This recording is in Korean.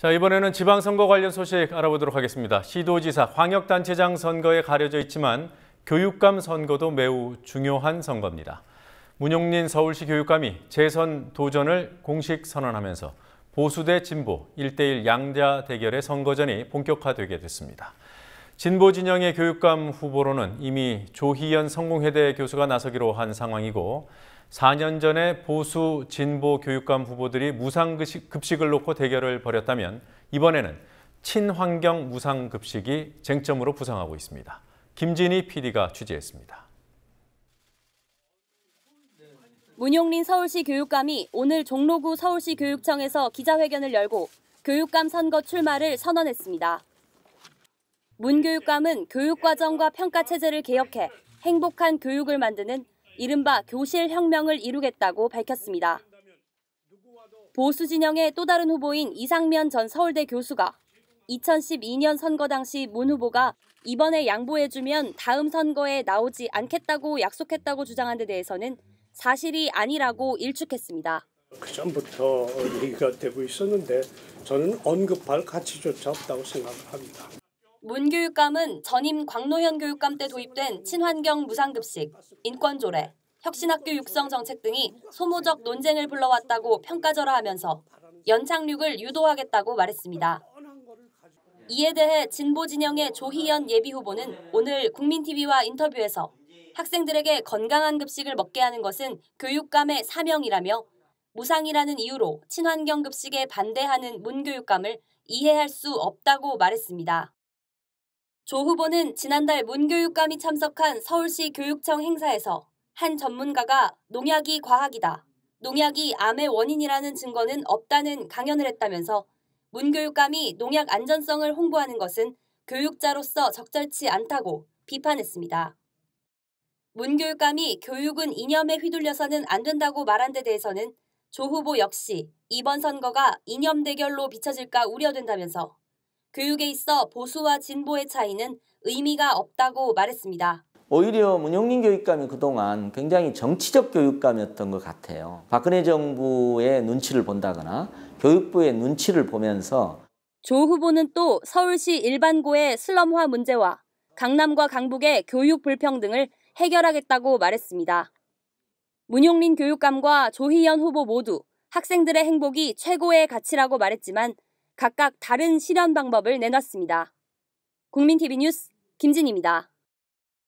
자 이번에는 지방선거 관련 소식 알아보도록 하겠습니다. 시도지사, 광역단체장 선거에 가려져 있지만 교육감 선거도 매우 중요한 선거입니다. 문용린 서울시 교육감이 재선 도전을 공식 선언하면서 보수 대 진보 1대1 양자 대결의 선거전이 본격화되게 됐습니다. 진보 진영의 교육감 후보로는 이미 조희연 성공회대 교수가 나서기로 한 상황이고 4년 전에 보수 진보 교육감 후보들이 무상급식을 놓고 대결을 벌였다면 이번에는 친환경 무상급식이 쟁점으로 부상하고 있습니다. 김진희 PD가 취재했습니다. 문용린 서울시 교육감이 오늘 종로구 서울시 교육청에서 기자회견을 열고 교육감 선거 출마를 선언했습니다. 문 교육감은 교육과정과 평가체제를 개혁해 행복한 교육을 만드는 이른바 교실 혁명을 이루겠다고 밝혔습니다. 보수 진영의 또 다른 후보인 이상면 전 서울대 교수가 2012년 선거 당시 문 후보가 이번에 양보해주면 다음 선거에 나오지 않겠다고 약속했다고 주장한 데 대해서는 사실이 아니라고 일축했습니다. 그전부터 얘기가 되고 있었는데 저는 언급할 가치조차 없다고 생각 합니다. 문 교육감은 전임 광노현 교육감 때 도입된 친환경 무상급식, 인권조례, 혁신학교 육성 정책 등이 소모적 논쟁을 불러왔다고 평가절하하면서 연착륙을 유도하겠다고 말했습니다. 이에 대해 진보 진영의 조희연 예비후보는 오늘 국민TV와 인터뷰에서 학생들에게 건강한 급식을 먹게 하는 것은 교육감의 사명이라며 무상이라는 이유로 친환경 급식에 반대하는 문교육감을 이해할 수 없다고 말했습니다. 조 후보는 지난달 문교육감이 참석한 서울시 교육청 행사에서 한 전문가가 농약이 과학이다. 농약이 암의 원인이라는 증거는 없다는 강연을 했다면서 문교육감이 농약 안전성을 홍보하는 것은 교육자로서 적절치 않다고 비판했습니다. 문교육감이 교육은 이념에 휘둘려서는 안 된다고 말한 데 대해서는 조 후보 역시 이번 선거가 이념 대결로 비춰질까 우려된다면서 교육에 있어 보수와 진보의 차이는 의미가 없다고 말했습니다. 오히려 문용민 교육감이 그동안 굉장히 정치적 교육감이었던 것 같아요. 박근혜 정부의 눈치를 본다거나 교육부의 눈치를 보면서 조 후보는 또 서울시 일반고의 슬럼화 문제와 강남과 강북의 교육 불평등을 해결하겠다고 말했습니다. 문용민 교육감과 조희연 후보 모두 학생들의 행복이 최고의 가치라고 말했지만 각각 다른 실현 방법을 내놨습니다. 국민TV 뉴스 김진입니다.